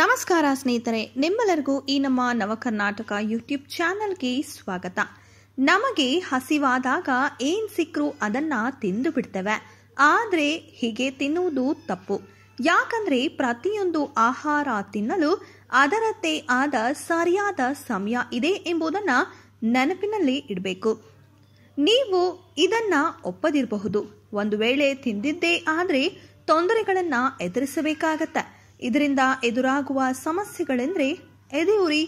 ನಮಸ್ಕಾರ ಸ್ನೇಹಿತರೆ ನಿಮ್ಮೆಲ್ಲರಿಗೂ ಈ ನಮ್ಮ ನವಕರ್ನಾಟಕ ಯೂಟ್ಯೂಬ್ ಚಾನಲ್ಗೆ ಸ್ವಾಗತ ನಮಗೆ ಹಸಿವಾದಾಗ ಏನ್ ಸಿಕ್ಕರೂ ಅದನ್ನ ತಿಂದು ಬಿಡ್ತೇವೆ ಆದ್ರೆ ಹೀಗೆ ತಿನ್ನುವುದು ತಪ್ಪು ಯಾಕಂದ್ರೆ ಪ್ರತಿಯೊಂದು ಆಹಾರ ತಿನ್ನಲು ಅದರದ್ದೇ ಆದ ಸರಿಯಾದ ಸಮಯ ಇದೆ ಎಂಬುದನ್ನು ನೆನಪಿನಲ್ಲಿ ಇಡಬೇಕು ನೀವು ಇದನ್ನ ಒಪ್ಪದಿರಬಹುದು ಒಂದು ವೇಳೆ ತಿಂದಿದ್ದೇ ಆದ್ರೆ ತೊಂದರೆಗಳನ್ನು ಎದುರಿಸಬೇಕಾಗತ್ತೆ ಇದರಿಂದ ಎದುರಾಗುವ ಸಮಸ್ಯೆಗಳೆಂದರೆ ಎದೆಯುರಿ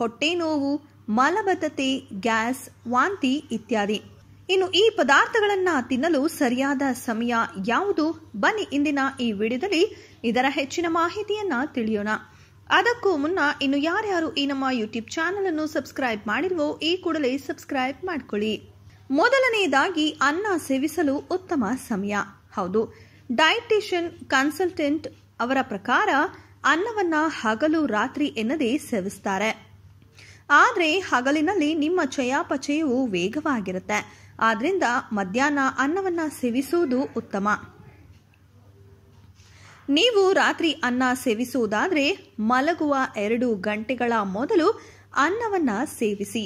ಹೊಟ್ಟೆ ನೋವು ಮಲಬದ್ಧತೆ ಗ್ಯಾಸ್ ವಾಂತಿ ಇತ್ಯಾದಿ ಇನ್ನು ಈ ಪದಾರ್ಥಗಳನ್ನು ತಿನ್ನಲು ಸರಿಯಾದ ಸಮಯ ಯಾವುದು ಬನ್ನಿ ಇಂದಿನ ಈ ವಿಡಿಯೋದಲ್ಲಿ ಇದರ ಹೆಚ್ಚಿನ ಮಾಹಿತಿಯನ್ನ ತಿಳಿಯೋಣ ಅದಕ್ಕೂ ಮುನ್ನ ಇನ್ನು ಯಾರ್ಯಾರು ಈ ನಮ್ಮ ಯೂಟ್ಯೂಬ್ ಚಾನೆಲ್ ಅನ್ನು ಸಬ್ಸ್ಕ್ರೈಬ್ ಮಾಡಿಲ್ವೋ ಈ ಕೂಡಲೇ ಸಬ್ಸ್ಕ್ರೈಬ್ ಮಾಡ್ಕೊಳ್ಳಿ ಮೊದಲನೆಯದಾಗಿ ಅನ್ನ ಸೇವಿಸಲು ಉತ್ತಮ ಸಮಯ ಹೌದು ಡಯಟಿಷಿಯನ್ ಕನ್ಸಲ್ಟೆಂಟ್ ಅವರ ಪ್ರಕಾರ ಅನ್ನವನ್ನ ಹಗಲು ರಾತ್ರಿ ಎನ್ನದೇ ಸೇವಿಸ್ತಾರೆ ಆದರೆ ಹಗಲಿನಲ್ಲಿ ನಿಮ್ಮ ಚಯಾಪಚಯವು ವೇಗವಾಗಿರುತ್ತೆ ಆದ್ರಿಂದ ಮಧ್ಯಾಹ್ನ ಅನ್ನವನ್ನ ಸೇವಿಸುವುದು ಉತ್ತಮ ನೀವು ರಾತ್ರಿ ಅನ್ನ ಸೇವಿಸುವುದಾದ್ರೆ ಮಲಗುವ ಎರಡು ಗಂಟೆಗಳ ಮೊದಲು ಅನ್ನವನ್ನ ಸೇವಿಸಿ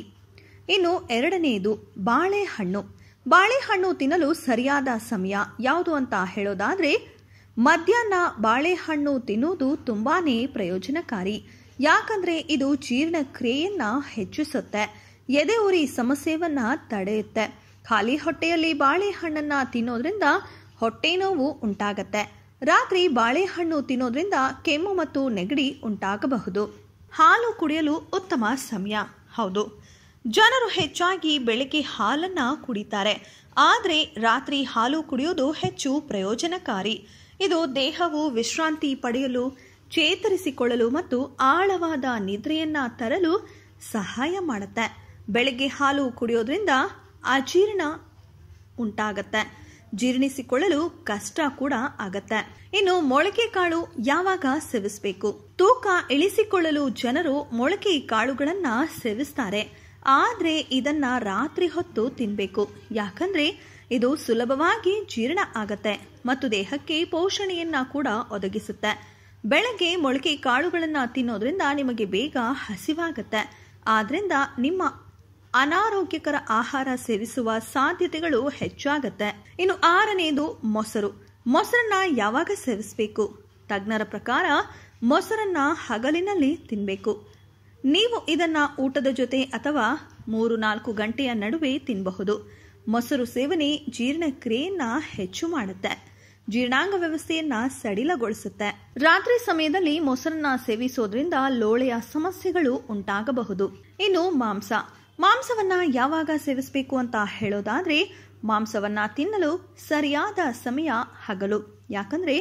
ಇನ್ನು ಎರಡನೆಯದು ಬಾಳೆಹಣ್ಣು ಬಾಳೆಹಣ್ಣು ತಿನ್ನಲು ಸರಿಯಾದ ಸಮಯ ಯಾವುದು ಅಂತ ಹೇಳೋದಾದ್ರೆ ಮಧ್ಯಾಹ್ನ ಬಾಳೆಹಣ್ಣು ತಿನ್ನುವುದು ತುಂಬಾ ಪ್ರಯೋಜನಕಾರಿ ಯಾಕಂದ್ರೆ ಇದು ಜೀರ್ಣಕ್ರಿಯೆಯನ್ನು ಹೆಚ್ಚಿಸುತ್ತೆ ಎದೆ ಉರಿ ಸಮಸ್ಯೆಯನ್ನು ತಡೆಯುತ್ತೆ ಖಾಲಿ ಹೊಟ್ಟೆಯಲ್ಲಿ ಬಾಳೆಹಣ್ಣನ್ನು ತಿನ್ನೋದ್ರಿಂದ ಹೊಟ್ಟೆ ನೋವು ಉಂಟಾಗತ್ತೆ ರಾತ್ರಿ ಬಾಳೆಹಣ್ಣು ತಿನ್ನೋದ್ರಿಂದ ಕೆಮ್ಮು ಮತ್ತು ನೆಗಡಿ ಉಂಟಾಗಬಹುದು ಹಾಲು ಕುಡಿಯಲು ಉತ್ತಮ ಸಮಯ ಹೌದು ಜನರು ಹೆಚ್ಚಾಗಿ ಬೆಳಗ್ಗೆ ಹಾಲನ್ನ ಕುಡಿತಾರೆ ಆದರೆ ರಾತ್ರಿ ಹಾಲು ಕುಡಿಯೋದು ಹೆಚ್ಚು ಪ್ರಯೋಜನಕಾರಿ ಇದು ದೇಹವು ವಿಶ್ರಾಂತಿ ಪಡೆಯಲು ಚೇತರಿಸಿಕೊಳ್ಳಲು ಮತ್ತು ಆಳವಾದ ನಿದ್ರೆಯನ್ನ ತರಲು ಸಹಾಯ ಮಾಡುತ್ತೆ ಬೆಳಿಗ್ಗೆ ಹಾಲು ಕುಡಿಯೋದ್ರಿಂದ ಅಜೀರ್ಣ ಉಂಟಾಗತ್ತೆ ಜೀರ್ಣಿಸಿಕೊಳ್ಳಲು ಕಷ್ಟ ಕೂಡ ಆಗತ್ತೆ ಇನ್ನು ಮೊಳಕೆ ಕಾಳು ಯಾವಾಗ ಸೇವಿಸಬೇಕು ತೂಕ ಇಳಿಸಿಕೊಳ್ಳಲು ಜನರು ಮೊಳಕೆ ಕಾಳುಗಳನ್ನ ಸೇವಿಸ್ತಾರೆ ಆದರೆ ಇದನ್ನ ರಾತ್ರಿ ಹೊತ್ತು ತಿನ್ನಬೇಕು ಯಾಕಂದ್ರೆ ಇದು ಸುಲಭವಾಗಿ ಜೀರ್ಣ ಆಗತ್ತೆ ಮತ್ತು ದೇಹಕ್ಕೆ ಪೋಷಣೆಯನ್ನ ಕೂಡ ಒದಗಿಸುತ್ತೆ ಬೆಳಗ್ಗೆ ಮೊಳಕೆ ಕಾಳುಗಳನ್ನು ತಿನ್ನೋದ್ರಿಂದ ನಿಮಗೆ ಬೇಗ ಹಸಿವಾಗತ್ತೆ ಆದ್ರಿಂದ ನಿಮ್ಮ ಅನಾರೋಗ್ಯಕರ ಆಹಾರ ಸೇವಿಸುವ ಸಾಧ್ಯತೆಗಳು ಹೆಚ್ಚಾಗತ್ತೆ ಇನ್ನು ಆರನೆಯದು ಮೊಸರು ಮೊಸರನ್ನ ಯಾವಾಗ ಸೇವಿಸಬೇಕು ತಜ್ಞರ ಪ್ರಕಾರ ಮೊಸರನ್ನ ಹಗಲಿನಲ್ಲಿ ತಿನ್ನಬೇಕು ನೀವು ಇದನ್ನು ಊಟದ ಜೊತೆ ಅಥವಾ ಮೂರು ನಾಲ್ಕು ಗಂಟೆಯ ನಡುವೆ ತಿನ್ನಬಹುದು ಮೊಸರು ಸೇವನೆ ಜೀರ್ಣಕ್ರಿಯೆಯನ್ನು ಹೆಚ್ಚು ಮಾಡುತ್ತೆ ಜೀರ್ಣಾಂಗ ವ್ಯವಸ್ಥೆಯನ್ನ ಸಡಿಲಗೊಳಿಸುತ್ತೆ ರಾತ್ರಿ ಸಮಯದಲ್ಲಿ ಮೊಸರನ್ನ ಸೇವಿಸೋದ್ರಿಂದ ಲೋಳೆಯ ಸಮಸ್ಯೆಗಳು ಉಂಟಾಗಬಹುದು ಇನ್ನು ಮಾಂಸ ಮಾಂಸವನ್ನ ಯಾವಾಗ ಸೇವಿಸಬೇಕು ಅಂತ ಹೇಳೋದಾದ್ರೆ ಮಾಂಸವನ್ನ ತಿನ್ನಲು ಸರಿಯಾದ ಸಮಯ ಹಗಲು ಯಾಕಂದ್ರೆ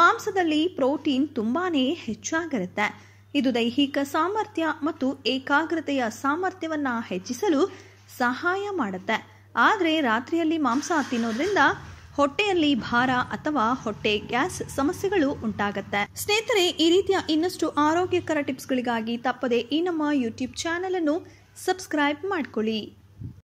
ಮಾಂಸದಲ್ಲಿ ಪ್ರೋಟೀನ್ ತುಂಬಾನೇ ಹೆಚ್ಚಾಗಿರುತ್ತೆ ಇದು ದೈಹಿಕ ಸಾಮರ್ಥ್ಯ ಮತ್ತು ಏಕಾಗ್ರತೆಯ ಸಾಮರ್ಥ್ಯವನ್ನು ಹೆಚ್ಚಿಸಲು ಸಹಾಯ ಮಾಡುತ್ತೆ ಆದರೆ ರಾತ್ರಿಯಲ್ಲಿ ಮಾಂಸ ತಿನ್ನೋದ್ರಿಂದ ಹೊಟ್ಟೆಯಲ್ಲಿ ಭಾರ ಅಥವಾ ಹೊಟ್ಟೆ ಗ್ಯಾಸ್ ಸಮಸ್ಯೆಗಳು ಉಂಟಾಗುತ್ತೆ ಸ್ನೇಹಿತರೆ ಈ ರೀತಿಯ ಇನ್ನಷ್ಟು ಆರೋಗ್ಯಕರ ಟಿಪ್ಸ್ಗಳಿಗಾಗಿ ತಪ್ಪದೆ ಈ ನಮ್ಮ ಯೂಟ್ಯೂಬ್ ಚಾನಲನ್ನು ಸಬ್ಸ್ಕ್ರೈಬ್ ಮಾಡ್ಕೊಳ್ಳಿ